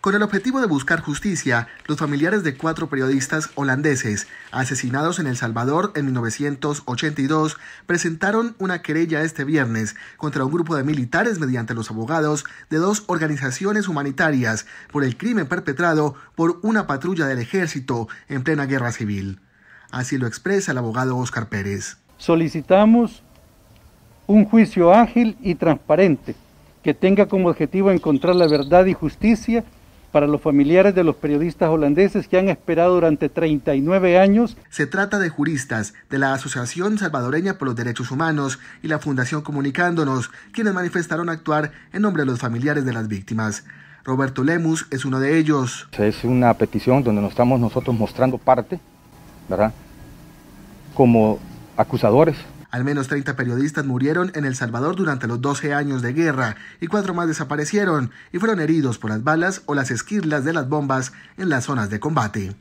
Con el objetivo de buscar justicia, los familiares de cuatro periodistas holandeses asesinados en El Salvador en 1982 presentaron una querella este viernes contra un grupo de militares mediante los abogados de dos organizaciones humanitarias por el crimen perpetrado por una patrulla del ejército en plena guerra civil. Así lo expresa el abogado Oscar Pérez. Solicitamos un juicio ágil y transparente que tenga como objetivo encontrar la verdad y justicia para los familiares de los periodistas holandeses que han esperado durante 39 años. Se trata de juristas de la Asociación Salvadoreña por los Derechos Humanos y la Fundación Comunicándonos, quienes manifestaron actuar en nombre de los familiares de las víctimas. Roberto Lemus es uno de ellos. Es una petición donde nos estamos nosotros mostrando parte, ¿verdad? Como acusadores al menos 30 periodistas murieron en El Salvador durante los 12 años de guerra y cuatro más desaparecieron y fueron heridos por las balas o las esquirlas de las bombas en las zonas de combate.